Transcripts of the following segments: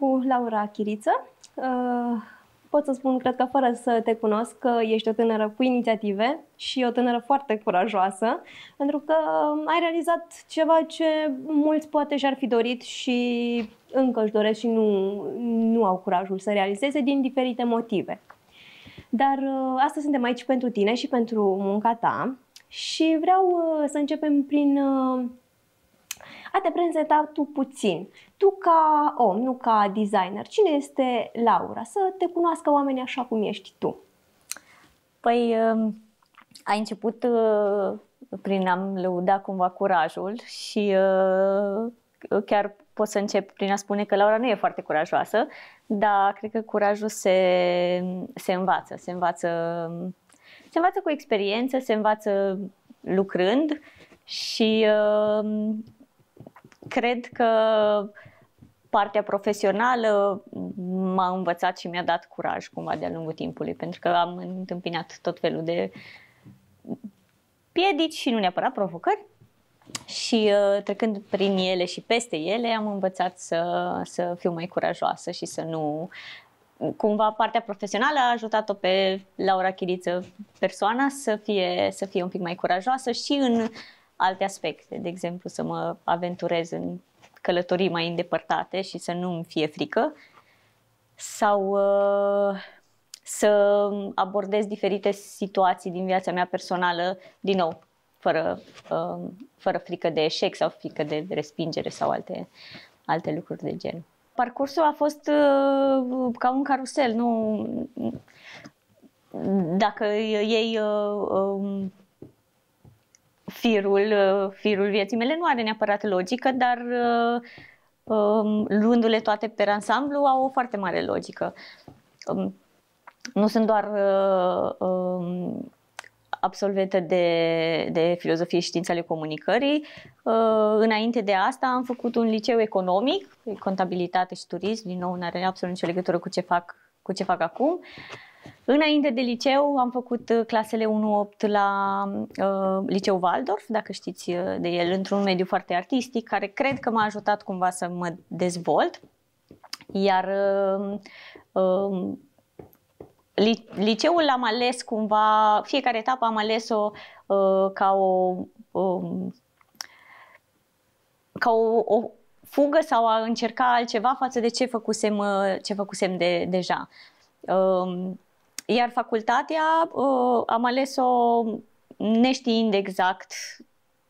cu Laura Chiriță. Uh, pot să spun, cred că fără să te cunosc, că ești o tânără cu inițiative și o tânără foarte curajoasă, pentru că ai realizat ceva ce mulți poate și-ar fi dorit și încă își doresc și nu, nu au curajul să realizeze din diferite motive. Dar uh, astăzi suntem aici pentru tine și pentru munca ta și vreau uh, să începem prin a te prezenta tu puțin. Tu ca om, nu ca designer, cine este Laura? Să te cunoască oamenii așa cum ești tu. Păi, um, a început uh, prin a-mi lăuda cumva curajul și uh, chiar pot să încep prin a spune că Laura nu e foarte curajoasă, dar cred că curajul se, se învață, se învață, se învață cu experiență, se învață lucrând și um, cred că partea profesională m-a învățat și mi-a dat curaj cumva de-a lungul timpului, pentru că am întâmpinat tot felul de piedici și nu neapărat provocări și uh, trecând prin ele și peste ele am învățat să, să fiu mai curajoasă și să nu cumva partea profesională a ajutat-o pe Laura Chiriță, persoana, să fie, să fie un pic mai curajoasă și în alte aspecte, de exemplu să mă aventurez în călătorii mai îndepărtate și să nu-mi fie frică sau uh, să abordez diferite situații din viața mea personală, din nou, fără, uh, fără frică de eșec sau frică de respingere sau alte, alte lucruri de genul. Parcursul a fost uh, ca un carusel, nu... Dacă ei uh, uh, firul, uh, firul vieții mele nu are neapărat logică, dar uh, um, luându-le toate pe ansamblu au o foarte mare logică. Um, nu sunt doar uh, um, absolventă de, de filozofie și științe ale comunicării. Înainte de asta am făcut un liceu economic, contabilitate și turism, din nou nu are absolut nicio legătură cu ce fac, cu ce fac acum. Uh, Înainte de liceu am făcut uh, clasele 1-8 la uh, Liceu Waldorf, dacă știți uh, de el, într-un mediu foarte artistic, care cred că m-a ajutat cumva să mă dezvolt. Iar uh, uh, liceul l-am ales cumva, fiecare etapă am ales-o uh, ca o um, ca o, o fugă sau a încerca altceva față de ce făcusem, uh, ce făcusem de, deja. Um, iar facultatea uh, am ales-o neștiind exact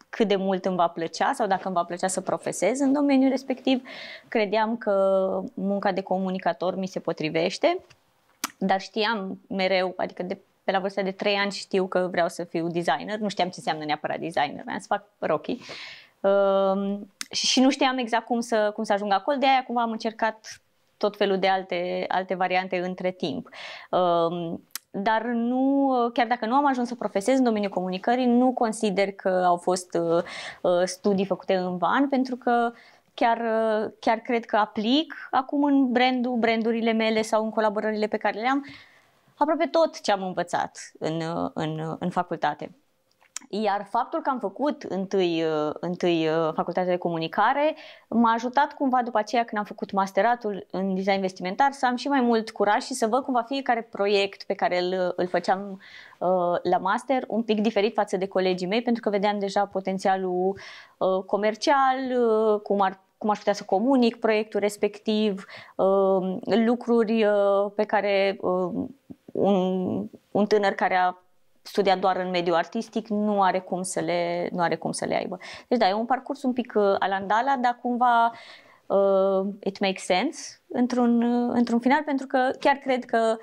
cât de mult îmi va plăcea sau dacă îmi va plăcea să profesez în domeniul respectiv. Credeam că munca de comunicator mi se potrivește, dar știam mereu, adică de pe la vârsta de 3 ani știu că vreau să fiu designer, nu știam ce înseamnă neapărat designer, vreau să fac rochi. Uh, um, și, și nu știam exact cum să, cum să ajung acolo, de aia cumva am încercat tot felul de alte, alte variante între timp. Um, dar nu, chiar dacă nu am ajuns să profesez în domeniul comunicării, nu consider că au fost uh, uh, studii făcute în van, pentru că chiar, uh, chiar cred că aplic acum în brandul, brandurile mele sau în colaborările pe care le am, aproape tot ce am învățat în, în, în facultate. Iar faptul că am făcut întâi, uh, întâi uh, facultatea de comunicare m-a ajutat cumva după aceea când am făcut masteratul în design vestimentar să am și mai mult curaj și să văd cumva fiecare proiect pe care îl, uh, îl făceam uh, la master un pic diferit față de colegii mei pentru că vedeam deja potențialul uh, comercial, uh, cum ar cum aș putea să comunic proiectul respectiv, lucruri pe care un, un tânăr care a studia doar în mediul artistic, nu are cum să le, nu are cum să le aibă. Deci da, e un parcurs un pic uh, alandala, dar cumva uh, it makes sense într-un, uh, într-un final, pentru că chiar cred că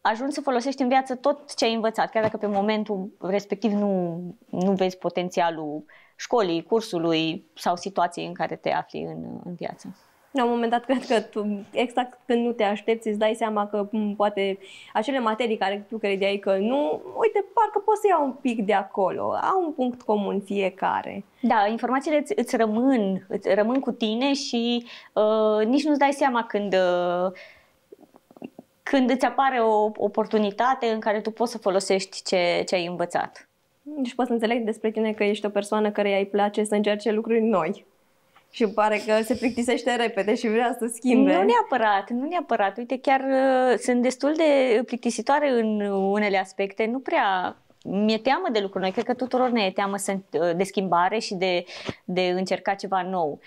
ajungi să folosești în viață tot ce ai învățat, chiar dacă pe momentul respectiv nu, nu vezi potențialul școlii, cursului sau situației în care te afli în, în viață. La un moment dat, cred că tu, exact când nu te aștepți, îți dai seama că poate acele materii care tu credeai că nu, uite, parcă poți să iau un pic de acolo. Au un punct comun fiecare. Da, informațiile îți, îți rămân, îți rămân cu tine și uh, nici nu-ți dai seama când... Uh, când îți apare o oportunitate în care tu poți să folosești ce, ce ai învățat. Și deci poți să înțeleg despre tine că ești o persoană care îi place să încerce lucruri noi și pare că se plictisește repede și vrea să schimbe. Nu neapărat, nu neapărat. Uite, chiar uh, sunt destul de plictisitoare în unele aspecte. Nu prea mi-e teamă de lucruri noi, cred că tuturor ne e teamă uh, de schimbare și de, de încerca ceva nou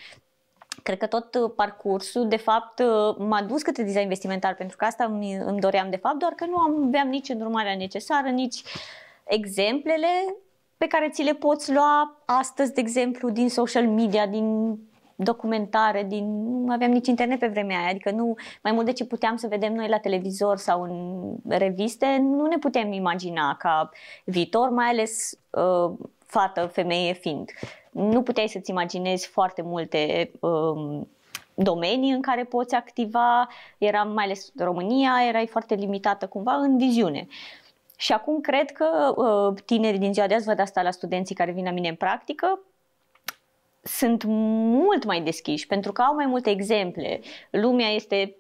cred că tot uh, parcursul, de fapt, m-a dus către design vestimentar, pentru că asta îmi, îmi doream, de fapt, doar că nu am, aveam nici îndrumarea necesară, nici exemplele pe care ți le poți lua astăzi, de exemplu, din social media, din documentare din... Nu aveam nici internet pe vremea aia, adică nu... Mai mult de ce puteam să vedem noi la televizor sau în reviste, nu ne putem imagina ca viitor, mai ales uh, fată, femeie fiind. Nu puteai să-ți imaginezi foarte multe... Uh, domenii în care poți activa, era mai ales România, erai foarte limitată cumva în viziune. Și acum cred că uh, tinerii din ziua de azi văd asta la studenții care vin la mine în practică, sunt mult mai deschiși pentru că au mai multe exemple. Lumea este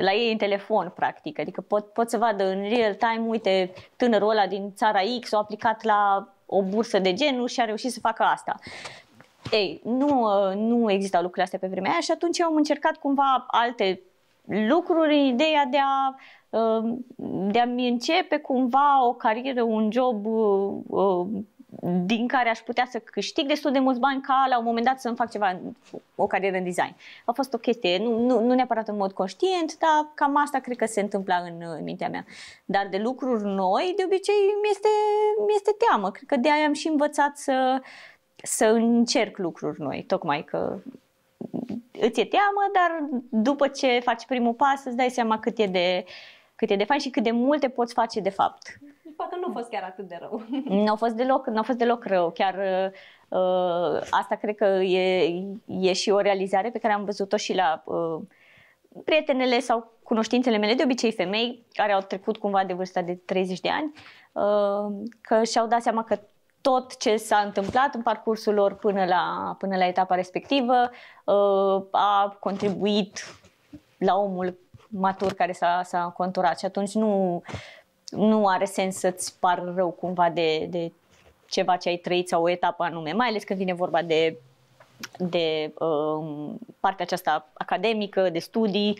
la ei în telefon, practic. Adică pot, pot să vadă în real time, uite, tânărul ăla din țara X a aplicat la o bursă de genul și a reușit să facă asta. Ei, nu, nu existau lucrurile astea pe vremea aia și atunci eu am încercat cumva alte lucruri, ideea de a uh, de a-mi începe cumva o carieră, un job uh, uh, din care aș putea să câștig destul de mulți bani ca la un moment dat să-mi fac ceva, o carieră în design. A fost o chestie, nu, nu, nu neapărat în mod conștient, dar cam asta cred că se întâmpla în, în mintea mea. Dar de lucruri noi, de obicei, mi este, mi este teamă. Cred că de aia am și învățat să, să încerc lucruri noi, tocmai că îți e teamă, dar după ce faci primul pas îți dai seama cât e de, cât e de fain și cât de multe poți face de fapt. Deci poate nu a fost chiar atât de rău. Nu a fost deloc, nu a fost deloc rău. Chiar uh, uh, asta cred că e, e și o realizare pe care am văzut-o și la uh, prietenele sau cunoștințele mele, de obicei femei, care au trecut cumva de vârsta de 30 de ani, uh, că și-au dat seama că tot ce s-a întâmplat în parcursul lor până la, până la etapa respectivă uh, a contribuit la omul matur care s-a, s-a conturat și atunci nu, nu are sens să-ți par rău cumva de, de ceva ce ai trăit sau o etapă anume, mai ales când vine vorba de, de uh, partea aceasta academică, de studii,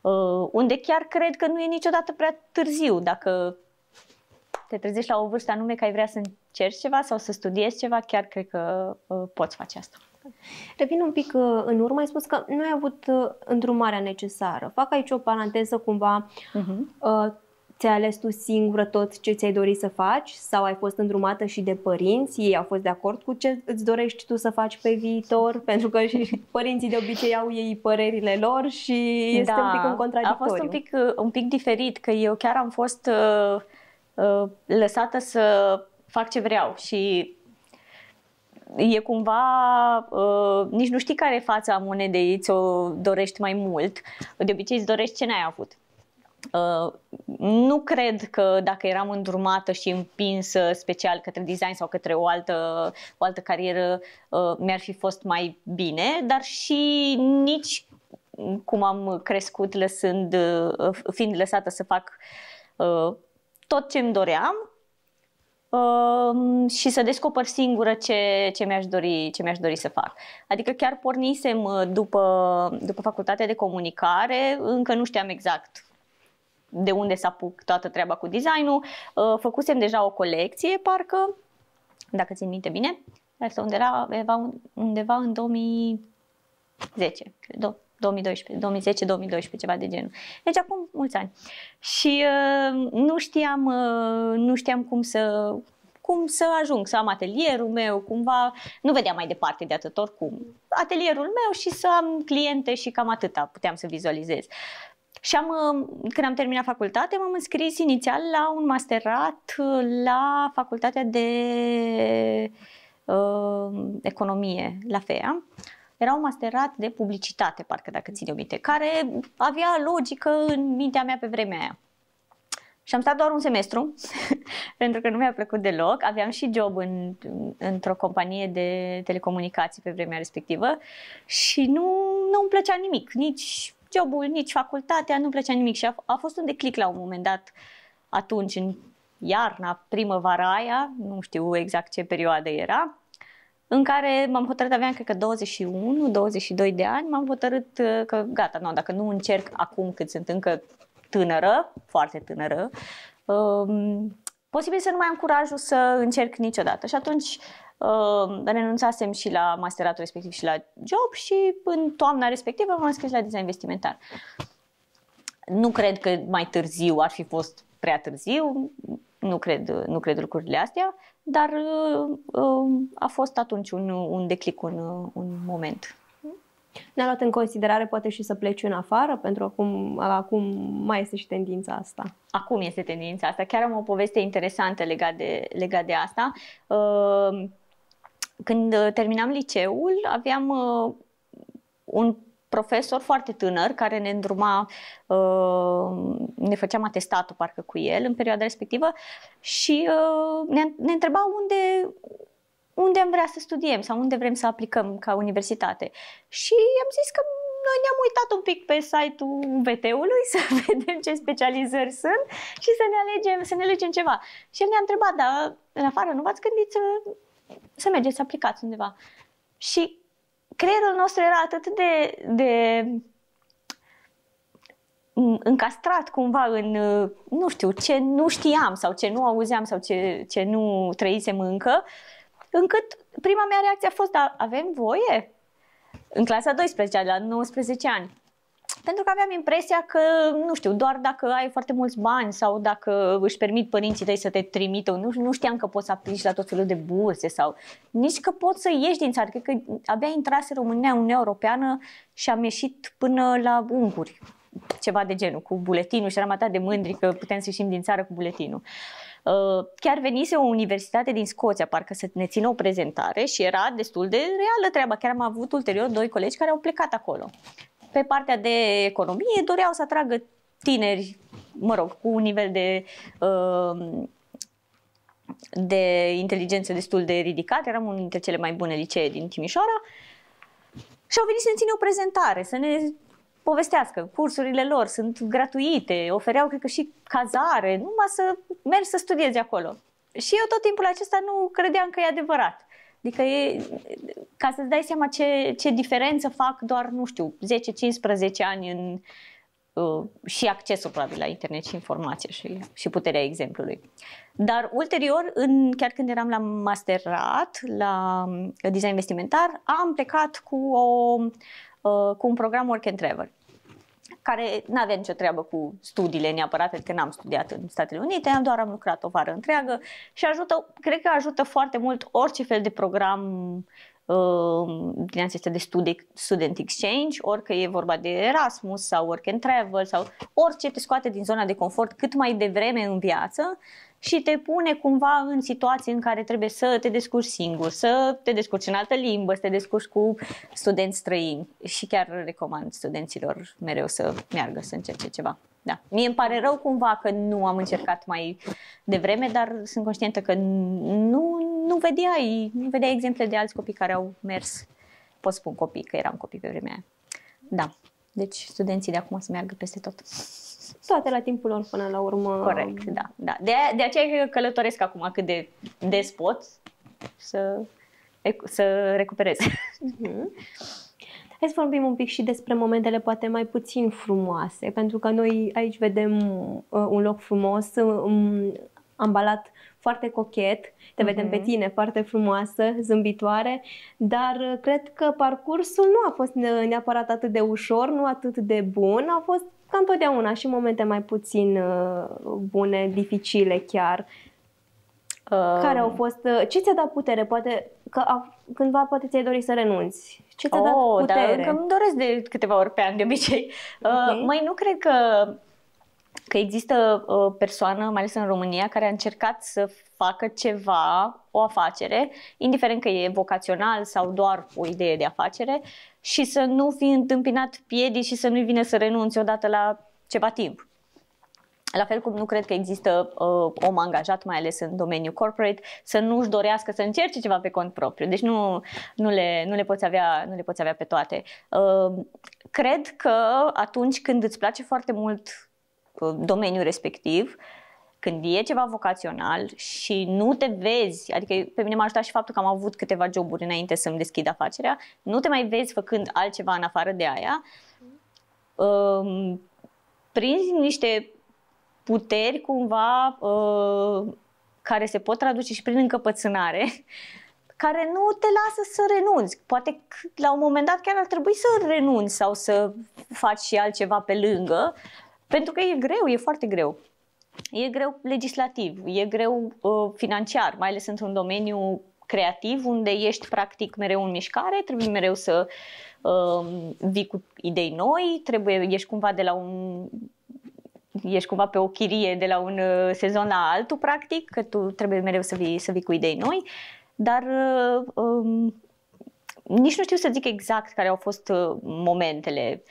uh, unde chiar cred că nu e niciodată prea târziu dacă te trezești la o vârstă anume că ai vrea să încerci ceva sau să studiezi ceva, chiar cred că uh, poți face asta. Revin un pic uh, în urmă, ai spus că nu ai avut uh, îndrumarea necesară. Fac aici o paranteză cumva. Uh-huh. uh huh Ți-ai ales tu singură tot ce ți-ai dorit să faci sau ai fost îndrumată și de părinți? Ei au fost de acord cu ce îți dorești tu să faci pe viitor? Pentru că și părinții de obicei au ei părerile lor și este da, un pic în contradictoriu. A fost un pic, uh, un pic diferit, că eu chiar am fost uh, uh, lăsată să fac ce vreau și e cumva, uh, nici nu știi care e fața monedei, ți-o dorești mai mult. De obicei îți dorești ce n-ai avut. Uh, nu cred că dacă eram îndrumată și împinsă special către design sau către o altă, o altă carieră, uh, mi-ar fi fost mai bine, dar și nici cum am crescut lăsând, uh, fiind lăsată să fac uh, tot ce îmi doream uh, și să descoper singură ce, ce, mi-aș dori, ce mi-aș dori să fac. Adică chiar pornisem după, după facultatea de comunicare, încă nu știam exact de unde s-a apuc toată treaba cu designul. Uh, făcusem deja o colecție, parcă, dacă țin minte bine, asta undeva, undeva în 2010, cred, 2012, 2010, 2012, ceva de genul. Deci acum mulți ani. Și uh, nu știam, uh, nu știam cum să cum să ajung, să am atelierul meu, cumva, nu vedeam mai departe de atât oricum, atelierul meu și să am cliente și cam atâta puteam să vizualizez. Și am, uh, când am terminat facultate, m-am înscris inițial la un masterat uh, la Facultatea de uh, Economie, la FEA. Era un masterat de publicitate, parcă dacă ține minte, care avea logică în mintea mea pe vremea aia. Și am stat doar un semestru, pentru că nu mi-a plăcut deloc. Aveam și job în, într-o companie de telecomunicații pe vremea respectivă și nu, nu îmi plăcea nimic, nici jobul, nici facultatea, nu plăcea nimic și a, a fost un declic la un moment dat atunci, în iarna, primăvara aia, nu știu exact ce perioadă era, în care m-am hotărât, aveam cred că 21-22 de ani, m-am hotărât uh, că gata, nu, dacă nu încerc acum cât sunt încă tânără, foarte tânără, um, posibil să nu mai am curajul să încerc niciodată. Și atunci Uh, ehm, renunțasem și la masteratul respectiv și la job și în toamna respectivă m-am scris la design vestimentar. Nu cred că mai târziu ar fi fost prea târziu, nu cred, nu cred lucrurile astea, dar uh, a fost atunci un, un declic, un, un moment. Ne-a luat în considerare poate și să pleci în afară, pentru acum, acum mai este și tendința asta. Acum este tendința asta. Chiar am o poveste interesantă legat de, legat de asta. Uh, când uh, terminam liceul, aveam uh, un profesor foarte tânăr care ne îndruma, uh, ne făceam atestatul parcă cu el în perioada respectivă și uh, ne, ne întreba unde, unde am vrea să studiem sau unde vrem să aplicăm ca universitate. Și am zis că noi ne-am uitat un pic pe site-ul VT-ului să vedem ce specializări sunt și să ne alegem, să ne alegem ceva. Și el ne-a întrebat, dar în afară nu v-ați gândit să să mergeți să aplicați undeva. Și creierul nostru era atât de, de mm, încastrat cumva în, uh, nu știu, ce nu știam sau ce nu auzeam sau ce, ce nu trăisem încă, încât prima mea reacție a fost, dar avem voie? În clasa 12, la 19 ani pentru că aveam impresia că, nu știu, doar dacă ai foarte mulți bani sau dacă își permit părinții tăi să te trimită, nu, nu știam că poți să aplici la tot felul de burse sau nici că poți să ieși din țară. Cred că abia intrase România în Uniunea Europeană și am ieșit până la unguri, ceva de genul, cu buletinul și eram atât de mândri că putem să ieșim din țară cu buletinul. Uh, chiar venise o universitate din Scoția, parcă să ne țină o prezentare și era destul de reală treaba. Chiar am avut ulterior doi colegi care au plecat acolo pe partea de economie doreau să atragă tineri, mă rog, cu un nivel de uh, de inteligență destul de ridicat, eram unul dintre cele mai bune licee din Timișoara și au venit să ne țină o prezentare, să ne povestească. Cursurile lor sunt gratuite, ofereau, cred că, și cazare, numai să mergi să studiezi acolo. Și eu tot timpul acesta nu credeam că e adevărat. Adică e, ca să-ți dai seama ce, ce diferență fac doar, nu știu, 10-15 ani în, uh, și accesul probabil la internet și informație și, și puterea exemplului. Dar ulterior, în, chiar când eram la masterat, la design vestimentar, am plecat cu, o, uh, cu un program Work and Travel care nu avea nicio treabă cu studiile neapărat, pentru că n-am studiat în Statele Unite, am doar am lucrat o vară întreagă și ajută, cred că ajută foarte mult orice fel de program uh, din acestea de studii, student exchange, orică e vorba de Erasmus sau work and travel sau orice te scoate din zona de confort cât mai devreme în viață și te pune cumva în situații în care trebuie să te descurci singur, să te descurci în altă limbă, să te descurci cu studenți străini și chiar recomand studenților mereu să meargă să încerce ceva. Da. Mie îmi pare rău cumva că nu am încercat mai devreme, dar sunt conștientă că nu, nu vedeai, nu vedeai exemple de alți copii care au mers. Pot spun copii, că eram copii pe vremea aia. Da. Deci studenții de acum să meargă peste tot toate la timpul lor până la urmă. Corect, da. da. De, de aceea că călătoresc acum cât de des pot să, să recuperez. Mhm. Hai să vorbim un pic și despre momentele poate mai puțin frumoase, pentru că noi aici vedem uh, un loc frumos, uh, um, ambalat foarte cochet, te uh-huh. vedem pe mhm. tine foarte frumoasă, zâmbitoare, dar uh, cred că parcursul nu a fost neapărat atât de ușor, nu atât de bun, a fost ca întotdeauna, și momente mai puțin uh, bune, dificile chiar. Um... Care au fost, uh, ce ți-a dat putere? Poate că a, cândva poate ți-ai dorit să renunți. Ce ți-a oh, dat putere? Da, că îmi doresc de câteva ori pe an de obicei. Okay. Uh, mai nu cred că că există o uh, persoană, mai ales în România, care a încercat să facă ceva, o afacere, indiferent că e vocațional sau doar o idee de afacere, și să nu fi întâmpinat piedici și să nu-i vine să renunți odată la ceva timp. La fel cum nu cred că există uh, om angajat, mai ales în domeniul corporate, să nu-și dorească să încerce ceva pe cont propriu. Deci nu, nu, le, nu, le, poți avea, nu le poți avea pe toate. Uh, cred că atunci când îți place foarte mult domeniul respectiv, când e ceva vocațional și nu te vezi, adică pe mine m-a ajutat și faptul că am avut câteva joburi înainte să-mi deschid afacerea, nu te mai vezi făcând altceva în afară de aia, um, prinzi niște puteri cumva uh, care se pot traduce și prin încăpățânare, care nu te lasă să renunți. Poate la un moment dat chiar ar trebui să renunți sau să faci și altceva pe lângă, pentru că e greu, e foarte greu. E greu legislativ, e greu uh, financiar, mai ales într-un domeniu creativ unde ești practic mereu în mișcare, trebuie mereu să uh, vii cu idei noi, trebuie, ești cumva de la un ești cumva pe o chirie de la un uh, sezon la altul practic, că tu trebuie mereu să vii, să vii cu idei noi, dar uh, um, nici nu știu să zic exact care au fost uh, momentele uh,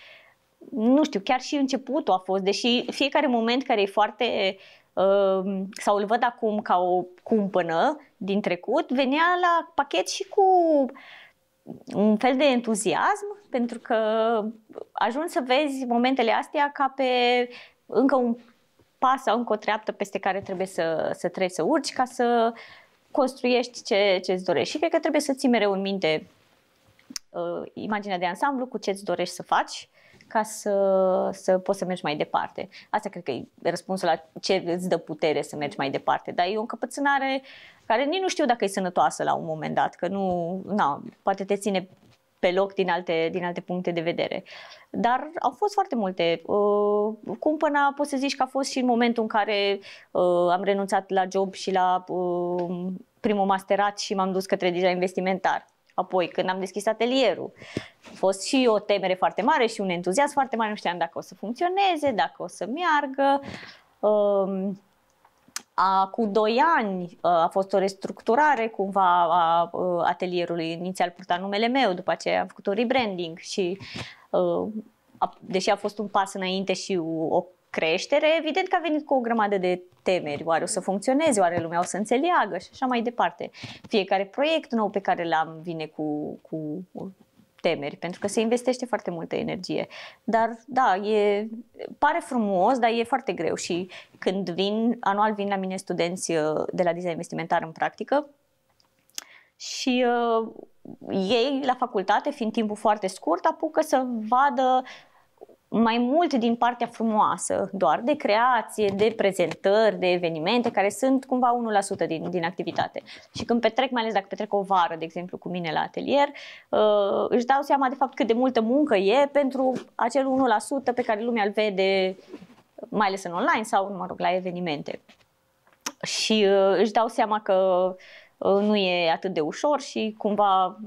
nu știu, chiar și începutul a fost, deși fiecare moment care e foarte um, sau îl văd acum ca o cumpănă din trecut, venea la pachet și cu un fel de entuziasm, pentru că ajungi să vezi momentele astea ca pe încă un pas sau încă o treaptă peste care trebuie să, să treci, să urci ca să construiești ce, ce îți dorești. Și cred că trebuie să ții mereu în minte uh, imaginea de ansamblu cu ce îți dorești să faci ca să, să poți să mergi mai departe. Asta cred că e răspunsul la ce îți dă putere să mergi mai departe. Dar e o încăpățânare care nici nu știu dacă e sănătoasă la un moment dat, că nu, na, poate te ține pe loc din alte, din alte puncte de vedere. Dar au fost foarte multe. Uh, până poți să zici că a fost și în momentul în care uh, am renunțat la job și la uh, primul masterat și m-am dus către deja investimentar. Apoi, când am deschis atelierul, a fost și o temere foarte mare și un entuziasm foarte mare, nu știam dacă o să funcționeze, dacă o să meargă. Um, a, cu doi ani uh, a fost o restructurare cumva a uh, atelierului. Inițial purta numele meu, după aceea am făcut un rebranding și uh, deși a fost un pas înainte și o creștere, evident că a venit cu o grămadă de temeri. Oare o să funcționeze, oare lumea o să înțeleagă și așa mai departe. Fiecare proiect nou pe care l-am vine cu, cu temeri, pentru că se investește foarte multă energie. Dar, da, e, pare frumos, dar e foarte greu și când vin, anual vin la mine studenți uh, de la design investimentar în practică și uh, ei la facultate, fiind timpul foarte scurt, apucă să vadă mai mult din partea frumoasă doar, de creație, de prezentări, de evenimente, care sunt cumva 1% din, din activitate. Și când petrec, mai ales dacă petrec o vară, de exemplu, cu mine la atelier, uh, își dau seama de fapt cât de multă muncă e pentru acel 1% pe care lumea îl vede, mai ales în online sau, mă rog, la evenimente. Și uh, își dau seama că uh, nu e atât de ușor și cumva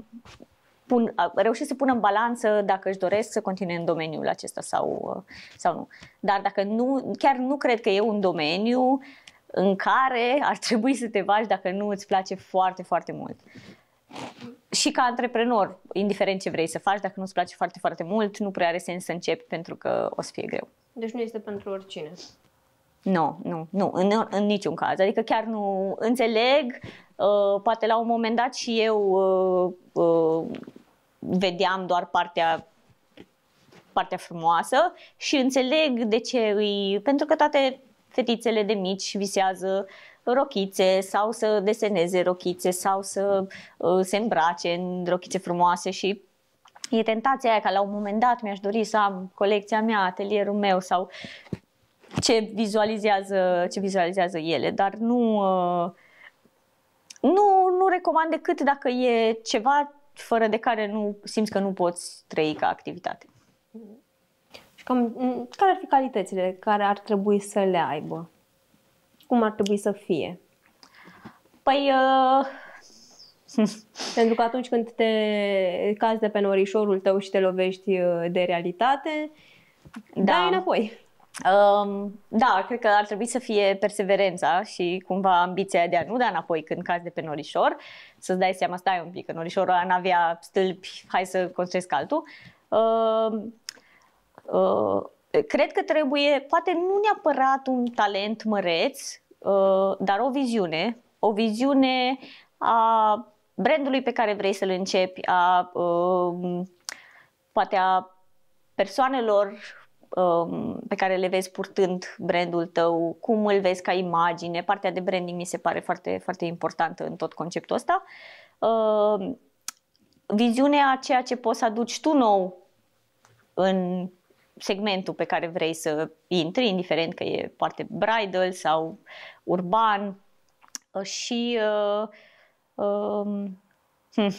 pun, reușesc să pună în balanță dacă își doresc să continue în domeniul acesta sau, uh, sau nu. Dar dacă nu, chiar nu cred că e un domeniu în care ar trebui să te bagi dacă nu îți place foarte, foarte mult. Și ca antreprenor, indiferent ce vrei să faci, dacă nu îți place foarte, foarte mult, nu prea are sens să începi pentru că o să fie greu. Deci nu este pentru oricine. Nu, nu, nu, în, în niciun caz. Adică chiar nu înțeleg, uh, poate la un moment dat și eu uh, uh, vedeam doar partea partea frumoasă și înțeleg de ce îi... Pentru că toate fetițele de mici visează rochițe sau să deseneze rochițe sau să uh, se îmbrace în rochițe frumoase și e tentația aia ca la un moment dat mi-aș dori să am colecția mea, atelierul meu sau ce vizualizează, ce vizualizează ele, dar nu, uh, nu, nu recomand decât dacă e ceva fără de care nu simți că nu poți trăi ca activitate. Și cam, care ar fi calitățile care ar trebui să le aibă? Cum ar trebui să fie? Păi, uh... Pentru că atunci când te cazi de pe norișorul tău și te lovești uh, de realitate, da. dai înapoi. Um, da, cred că ar trebui să fie perseverența și cumva ambiția de a nu da înapoi când cazi de pe norișor să-ți dai seama, stai un pic, că norișorul ăla n-avea stâlpi, hai să construiesc altul. Uh, uh, cred că trebuie, poate nu neapărat un talent măreț, uh, dar o viziune, o viziune a brandului pe care vrei să-l începi, a, uh, poate a persoanelor Um, pe care le vezi purtând brandul tău, cum îl vezi ca imagine, partea de branding mi se pare foarte, foarte importantă în tot conceptul ăsta. Um, viziunea a ceea ce poți să aduci tu nou în segmentul pe care vrei să intri, indiferent că e poate bridal sau urban uh, și uh, uh, hmm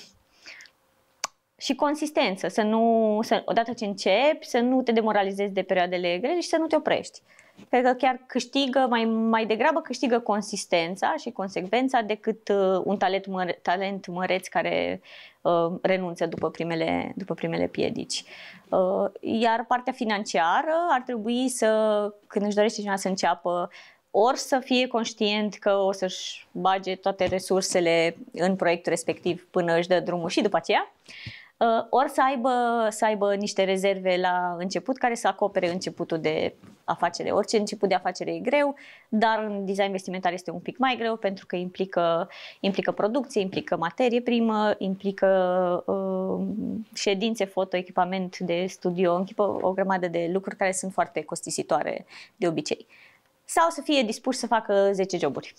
și consistență, să nu, să, odată ce începi, să nu te demoralizezi de perioadele grele și să nu te oprești. Cred că chiar câștigă, mai, mai degrabă câștigă consistența și consecvența decât uh, un talent, măre, talent măreț care uh, renunță după primele, după primele piedici. Uh, iar partea financiară ar trebui să, când își dorește cineva să înceapă, ori să fie conștient că o să-și bage toate resursele în proiectul respectiv până își dă drumul și după aceea, uh, Uh, ori să aibă, să aibă niște rezerve la început care să acopere începutul de afacere. Orice început de afacere e greu, dar în design vestimentar este un pic mai greu pentru că implică, implică producție, implică materie primă, implică uh, ședințe, foto, echipament de studio, închipă o grămadă de lucruri care sunt foarte costisitoare de obicei. Sau să fie dispuși să facă 10 joburi.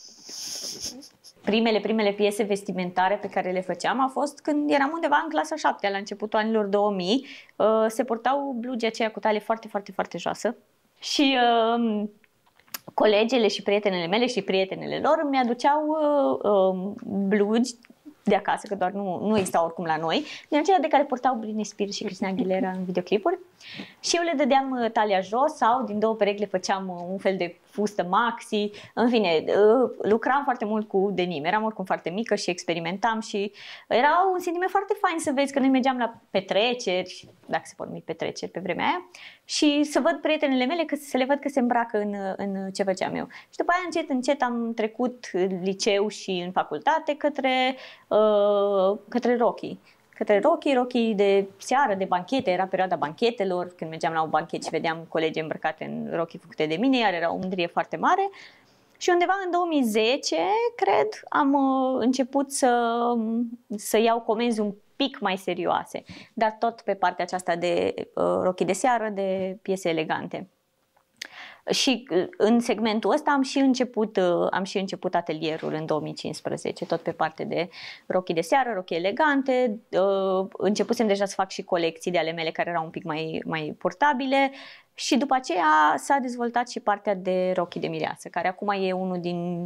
Mhm primele, primele piese vestimentare pe care le făceam a fost când eram undeva în clasa 7 la începutul anilor 2000. Uh, se portau blugi aceia cu tale foarte, foarte, foarte joasă și uh, colegele și prietenele mele și prietenele lor mi aduceau uh, um, blugi de acasă, că doar nu, nu exista oricum la noi, din aceea de care portau Britney Spears și Cristina Aguilera în videoclipuri. Și eu le dădeam talia jos sau din două perechi le făceam un fel de fustă maxi, în fine, ă, lucram foarte mult cu denim, eram oricum foarte mică și experimentam și era un sentiment foarte fain să vezi că noi mergeam la petreceri, dacă se pot numi petreceri pe vremea aia, și să văd prietenele mele, că, să le văd că se îmbracă în, în ce făceam eu. Și după aia încet, încet am trecut în liceu și în facultate către, ă, către rochii către rochi rochi de seară, de banchete, era perioada banchetelor, când mergeam la un banchet și vedeam colegi îmbrăcate în rochi făcute de mine, iar era o mândrie foarte mare. Și undeva în 2010, cred, am uh, început să, să iau comenzi un pic mai serioase, dar tot pe partea aceasta de uh, rochii de seară, de piese elegante și uh, în segmentul ăsta am și început, uh, am și început atelierul în 2015, tot pe parte de rochii de seară, rochii elegante. Uh, începusem deja să fac și colecții de ale mele care erau un pic mai, mai portabile și după aceea s-a dezvoltat și partea de rochii de mireasă, care acum e unul din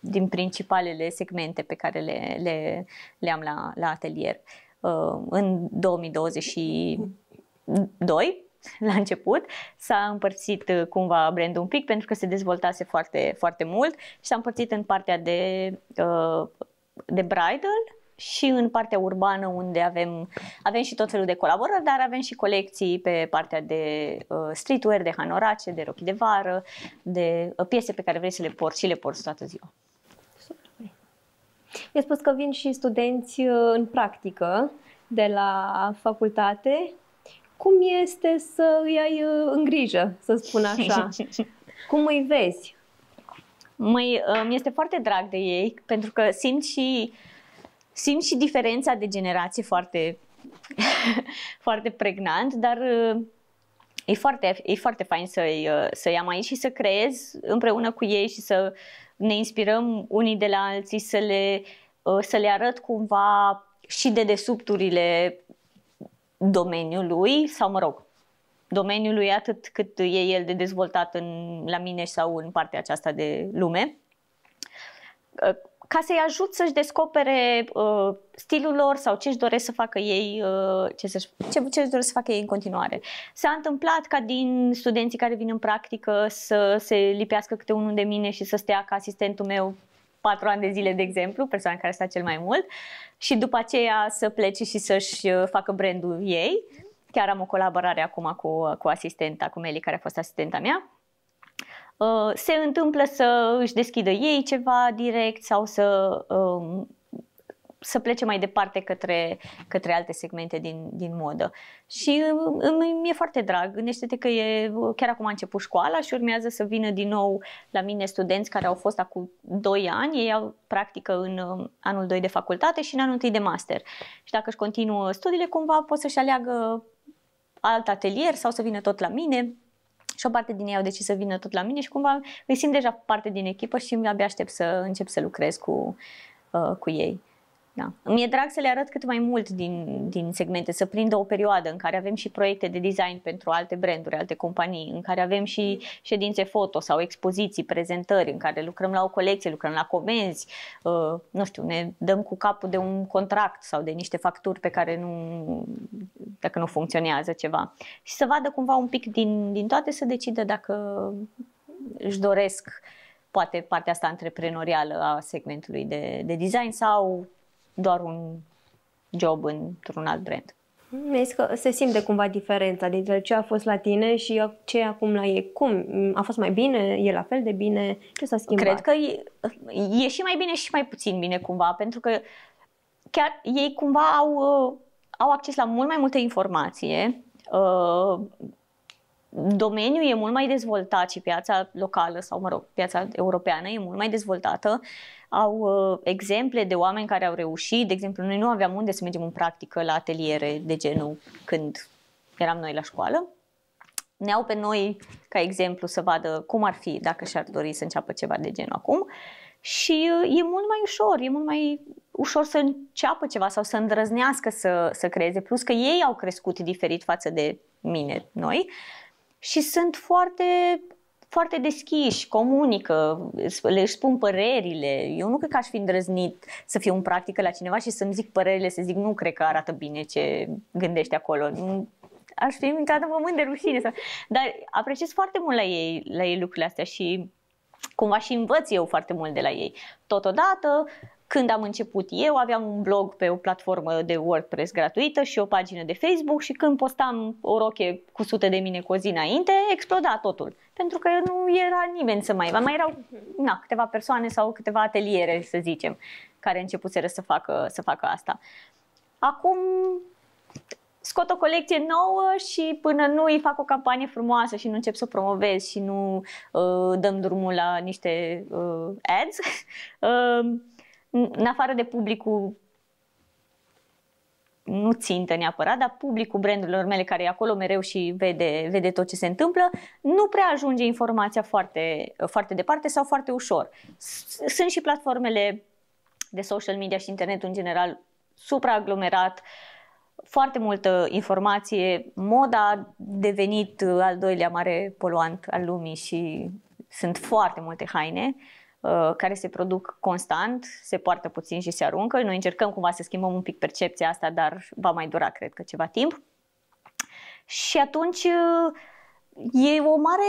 din principalele segmente pe care le, le, le am la, la atelier. În 2022 la început, s-a împărțit uh, cumva brandul un pic pentru că se dezvoltase foarte, foarte mult și s-a împărțit în partea de, uh, de bridal și în partea urbană unde avem, avem și tot felul de colaborări, dar avem și colecții pe partea de uh, streetwear, de hanorace, de rochi de vară, de piese pe care vrei să le porți și le porți toată ziua. Mi-a spus că vin și studenți în practică de la facultate cum este să îi ai uh, în grijă, să spun așa? cum îi vezi? Măi, uh, mi este foarte drag de ei, pentru că simt și, simt și diferența de generație foarte, foarte pregnant, dar uh, e foarte, e foarte fain să-i, să-i am aici și să creez împreună cu ei și să ne inspirăm unii de la alții, să le, să le arăt cumva și de desubturile domeniului sau, mă rog, domeniului atât cât e el de dezvoltat în, la mine sau în partea aceasta de lume, uh, ca să-i ajut să-și descopere uh, stilul lor sau ce își doresc să facă ei, uh, ce să ce, ce doresc să facă ei în continuare. S-a întâmplat ca din studenții care vin în practică să se lipească câte unul de mine și să stea ca asistentul meu patru ani de zile, de exemplu, persoana care sta cel mai mult, și după aceea să plece și să-și uh, facă brandul ei. Chiar am o colaborare acum cu, uh, cu asistenta, cu Meli, care a fost asistenta mea. Uh, se întâmplă să își deschidă ei ceva direct sau să um, să plece mai departe către, către alte segmente din, din modă. Și îmi, mi-e foarte drag. Gândește-te că e, chiar acum a început școala și urmează să vină din nou la mine studenți care au fost acum 2 ani. Ei au practică în um, anul 2 de facultate și în anul 1 de master. Și dacă își continuă studiile, cumva pot să-și aleagă alt atelier sau să vină tot la mine și o parte din ei au decis să vină tot la mine și cumva îi simt deja parte din echipă și abia aștept să încep să lucrez cu, uh, cu ei. Da. Mi-e drag să le arăt cât mai mult din, din segmente, să prindă o perioadă în care avem și proiecte de design pentru alte branduri, alte companii, în care avem și ședințe foto sau expoziții, prezentări, în care lucrăm la o colecție, lucrăm la comenzi, uh, nu știu, ne dăm cu capul de un contract sau de niște facturi pe care nu, dacă nu funcționează ceva. Și să vadă cumva un pic din, din toate, să decidă dacă își doresc poate partea asta antreprenorială a segmentului de, de design sau doar un job într-un alt brand. Mi-ai că se simte cumva diferența dintre ce a fost la tine și ce acum la ei. Cum? A fost mai bine? E la fel de bine? Ce s-a schimbat? Cred că e, e și mai bine și mai puțin bine cumva, pentru că chiar ei cumva au, uh, au acces la mult mai multă informație, uh, domeniul e mult mai dezvoltat și piața locală sau, mă rog, piața europeană e mult mai dezvoltată. Au uh, exemple de oameni care au reușit, de exemplu, noi nu aveam unde să mergem în practică la ateliere de genul când eram noi la școală. Ne-au pe noi ca exemplu să vadă cum ar fi dacă și-ar dori să înceapă ceva de genul acum. Și uh, e mult mai ușor, e mult mai ușor să înceapă ceva sau să îndrăznească să, să creeze, plus că ei au crescut diferit față de mine, noi. Uh, și sunt foarte foarte deschiși, comunică, le își spun părerile. Eu nu cred că aș fi îndrăznit să fiu în practică la cineva și să-mi zic părerile, să zic nu cred că arată bine ce gândește acolo. Aș fi intrat în pământ de rușine. Sau... Dar apreciez foarte mult la ei, la ei lucrurile astea și cumva și învăț eu foarte mult de la ei. Totodată, când am început eu, aveam un blog pe o platformă de WordPress gratuită și o pagină de Facebook și când postam o roche cu sute de mine cu o zi înainte, exploda totul. Pentru că nu era nimeni să mai... Mai erau na, câteva persoane sau câteva ateliere, să zicem, care începuseră să facă, să facă asta. Acum scot o colecție nouă și până nu îi fac o campanie frumoasă și nu încep să o promovez și nu uh, dăm drumul la niște uh, ads, uh, în afară de publicul nu țintă neapărat, dar publicul brandurilor mele care e acolo mereu și vede, vede tot ce se întâmplă, nu prea ajunge informația foarte, foarte departe sau foarte ușor. Sunt și platformele de social media și internet în general supraaglomerat, foarte multă informație, moda a devenit al doilea mare poluant al lumii și sunt foarte multe haine. Uh, Uh, care se produc constant, se poartă puțin și se aruncă. Noi încercăm cumva să schimbăm un pic percepția asta, dar va mai dura, cred că, ceva timp. Și atunci uh, e o mare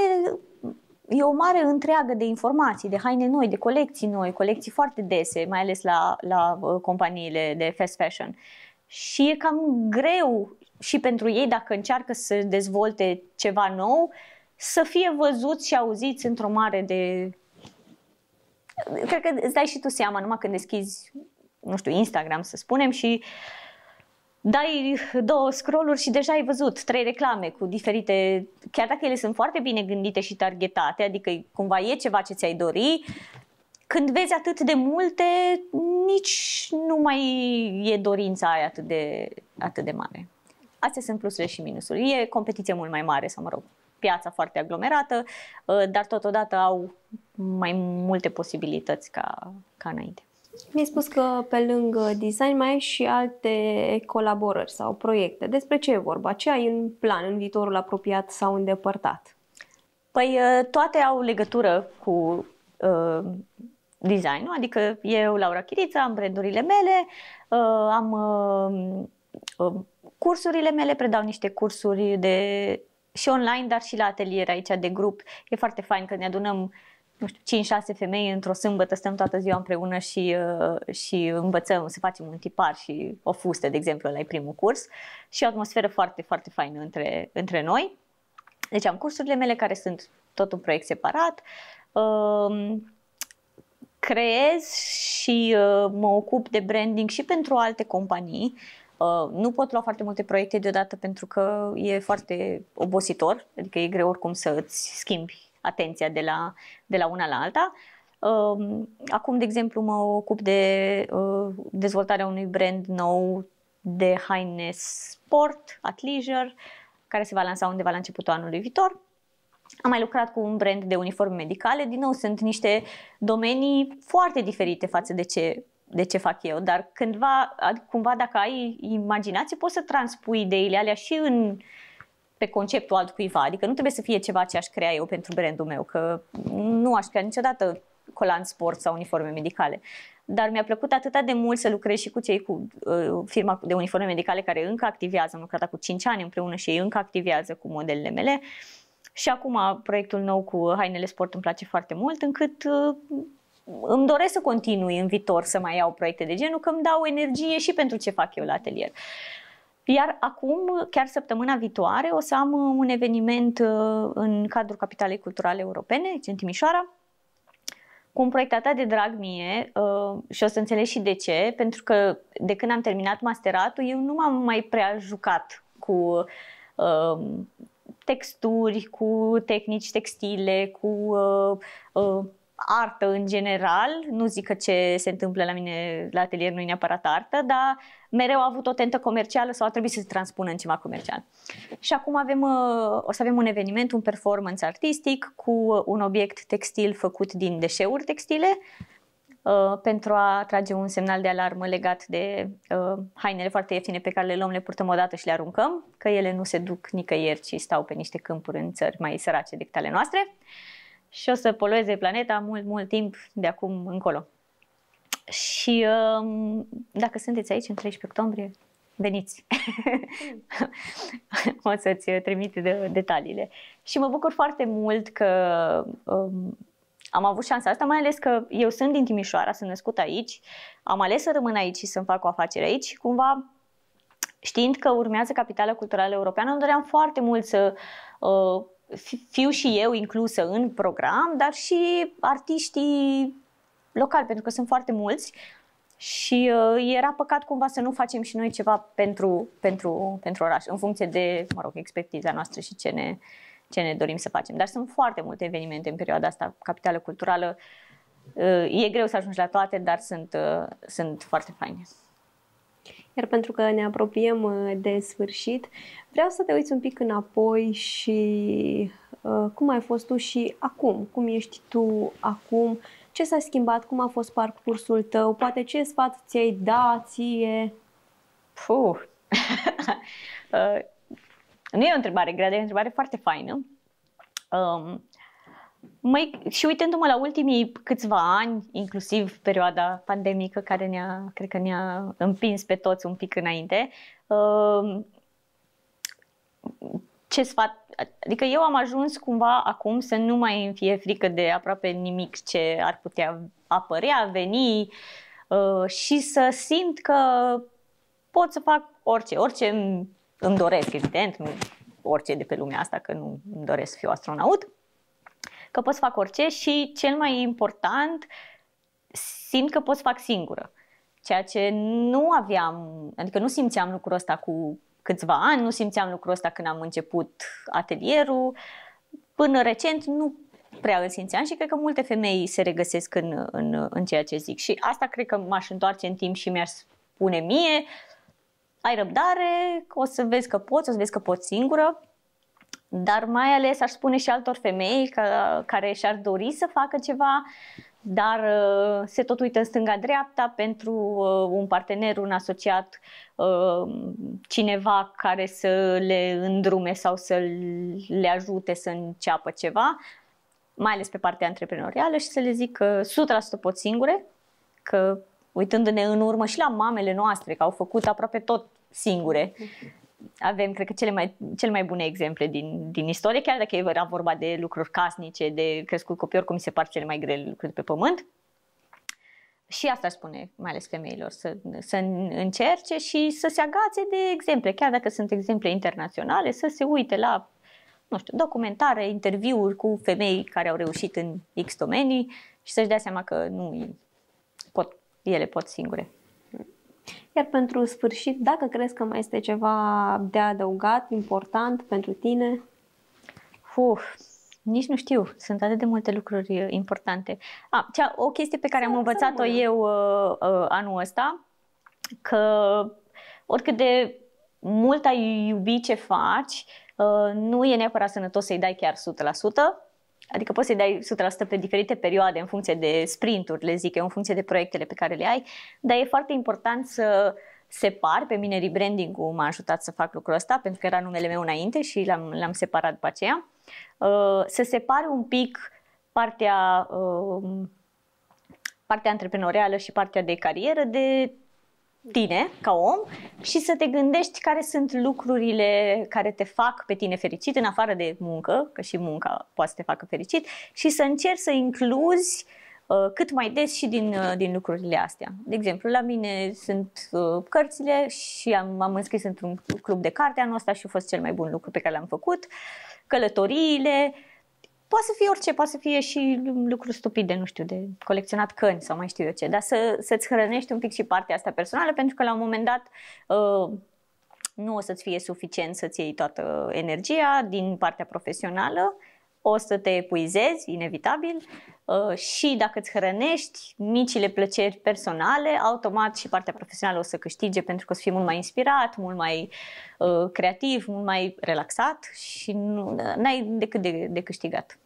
e o mare întreagă de informații, de haine noi, de colecții noi, colecții foarte dese, mai ales la, la uh, companiile de fast fashion. Și e cam greu și pentru ei, dacă încearcă să dezvolte ceva nou, să fie văzuți și auziți într-o mare de Cred că îți dai și tu seama numai când deschizi, nu știu, Instagram să spunem și dai două scrolluri și deja ai văzut trei reclame cu diferite, chiar dacă ele sunt foarte bine gândite și targetate, adică cumva e ceva ce ți-ai dori, când vezi atât de multe, nici nu mai e dorința aia atât de, atât de mare. Astea sunt plusurile și minusurile. E competiție mult mai mare, să mă rog, piața foarte aglomerată, uh, dar totodată au mai multe posibilități ca, ca înainte. Mi-ai spus că pe lângă design mai ai și alte colaborări sau proiecte. Despre ce e vorba? Ce ai în plan în viitorul apropiat sau îndepărtat? Păi uh, toate au legătură cu uh, designul, adică eu, Laura Chiriță, am brandurile mele, uh, am uh, uh cursurile mele, predau niște cursuri de și online, dar și la atelier aici de grup. E foarte fain că ne adunăm nu știu, 5-6 femei într-o sâmbătă, stăm toată ziua împreună și, uh, și învățăm să facem un tipar și o fustă, de exemplu, la primul curs. Și o atmosferă foarte, foarte faină între, între noi. Deci am cursurile mele care sunt tot un proiect separat. Um, creez și uh, mă ocup de branding și pentru alte companii Uh, nu pot lua foarte multe proiecte deodată pentru că e foarte obositor, adică e greu oricum să îți schimbi atenția de la, de la una la alta. Um, acum, de exemplu, mă ocup de uh, dezvoltarea unui brand nou de haine sport, athleisure, care se va lansa undeva la începutul anului viitor. Am mai lucrat cu un brand de uniforme medicale. Din nou, sunt niște domenii foarte diferite față de ce de ce fac eu, dar cândva, cumva dacă ai imaginație, poți să transpui ideile alea și în, pe conceptul altcuiva. Adică nu trebuie să fie ceva ce aș crea eu pentru brandul meu, că nu aș crea niciodată colan sport sau uniforme medicale. Dar mi-a plăcut atât de mult să lucrez și cu cei cu uh, firma de uniforme medicale care încă activează, am lucrat cu 5 ani împreună și ei încă activează cu modelele mele. Și acum proiectul nou cu hainele sport îmi place foarte mult, încât uh, îmi doresc să continui în viitor să mai iau proiecte de genul, că îmi dau energie și pentru ce fac eu la atelier. Iar acum, chiar săptămâna viitoare, o să am uh, un eveniment uh, în cadrul Capitalei Culturale Europene, în Timișoara, cu un proiect atât de drag mie uh, și o să înțelegi și de ce, pentru că de când am terminat masteratul, eu nu m-am mai prea jucat cu texturi, cu tehnici textile, cu artă în general, nu zic că ce se întâmplă la mine la atelier nu e neapărat artă, dar mereu a avut o tentă comercială sau a trebuit să se transpună în ceva comercial. Și acum avem, uh, o să avem un eveniment, un performance artistic cu uh, un obiect textil făcut din deșeuri textile uh, pentru a trage un semnal de alarmă legat de hainele foarte ieftine pe care le luăm, le purtăm odată și le aruncăm, că ele nu se duc nicăieri, ci stau pe niște câmpuri în țări mai sărace decât ale noastre și o să polueze planeta mult, mult timp de acum încolo. Și um, dacă sunteți aici în 13 octombrie, veniți. Mm. o să-ți trimit de detaliile. Și mă bucur foarte mult că um, am avut șansa asta, mai ales că eu sunt din Timișoara, sunt născut aici, am ales să rămân aici și să-mi fac o afacere aici, cumva știind că urmează Capitala Culturală Europeană, îmi doream foarte mult să uh, fiu și eu inclusă în program, dar și artiștii locali, pentru că sunt foarte mulți și uh, era păcat cumva să nu facem și noi ceva pentru, pentru, pentru oraș, în funcție de, mă rog, expertiza noastră și ce ne, ce ne dorim să facem. Dar sunt foarte multe evenimente în perioada asta, Capitală Culturală. Uh, e greu să ajungi la toate, dar sunt, uh, sunt foarte faine. Iar pentru că ne apropiem uh, de sfârșit, vreau să te uiți un pic înapoi și uh, cum ai fost tu și acum, cum ești tu acum, ce s-a schimbat, cum a fost parcursul tău, poate ce sfat ți-ai dat ție? Puh. uh, nu e o întrebare grea, e o întrebare foarte faină. Um, mai, și uitându-mă la ultimii câțiva ani, inclusiv perioada pandemică care ne-a, cred că ne-a împins pe toți un pic înainte, uh, ce sfat, adică eu am ajuns cumva acum să nu mai îmi fie frică de aproape nimic ce ar putea apărea, veni uh, și să simt că pot să fac orice, orice îmi, doresc, evident, orice de pe lumea asta, că nu îmi doresc să fiu astronaut, că pot să fac orice și cel mai important, simt că pot să fac singură. Ceea ce nu aveam, adică nu simțeam lucrul ăsta cu câțiva ani, nu simțeam lucrul ăsta când am început atelierul. Până recent nu prea îl simțeam și cred că multe femei se regăsesc în, în, în ceea ce zic. Și asta cred că m-aș întoarce în timp și mi-aș spune mie, ai răbdare, o să vezi că poți, o să vezi că poți singură, dar mai ales aș spune și altor femei că, care și-ar dori să facă ceva, dar uh, se tot uită în stânga-dreapta pentru uh, un partener, un asociat, uh, cineva care să le îndrume sau să le ajute să înceapă ceva, mai ales pe partea antreprenorială și să le zic că 100% pot singure, că uitându-ne în urmă și la mamele noastre, că au făcut aproape tot singure. Uh-huh avem, cred că, cele mai, cele mai bune exemple din, din istorie, chiar dacă era vorba de lucruri casnice, de crescut copii, oricum mi se par cele mai grele lucruri pe pământ. Și asta aș spune, mai ales femeilor, să, să încerce și să se agațe de exemple, chiar dacă sunt exemple internaționale, să se uite la, nu știu, documentare, interviuri cu femei care au reușit în X domenii și să-și dea seama că nu pot, ele pot singure. Iar pentru sfârșit, dacă crezi că mai este ceva de adăugat, important pentru tine? Uf, nici nu știu, sunt atât de multe lucruri uh, importante. A, cea, o chestie pe care S-a am învățat-o eu uh, uh, anul ăsta, că oricât de mult ai iubi ce faci, uh, nu e neapărat sănătos să-i dai chiar 100%, Adică poți să-i dai 100% pe diferite perioade în funcție de sprinturi, le zic eu, în funcție de proiectele pe care le ai, dar e foarte important să separ. Pe mine rebranding-ul m-a ajutat să fac lucrul ăsta, pentru că era numele meu înainte și l-am, l-am separat după aceea. Uh, să separ un pic partea, uh, partea antreprenorială și partea de carieră de tine, ca om, și să te gândești care sunt lucrurile care te fac pe tine fericit, în afară de muncă, că și munca poate să te facă fericit, și să încerci să incluzi uh, cât mai des și din, uh, din lucrurile astea. De exemplu, la mine sunt uh, cărțile și am, am înscris într-un club de carte anul ăsta și a fost cel mai bun lucru pe care l-am făcut, călătoriile, uh, Poate să fie orice, poate să fie și lucruri stupide, nu știu, de colecționat căni sau mai știu eu ce, dar să, să-ți hrănești un pic și partea asta personală, pentru că la un moment dat uh, nu o să-ți fie suficient să-ți iei toată energia din partea profesională o să te epuizezi, inevitabil, uh, și dacă îți hrănești micile plăceri personale, automat și partea profesională o să câștige pentru că o să fii mult mai inspirat, mult mai uh, creativ, mult mai relaxat și nu ai decât de, de câștigat.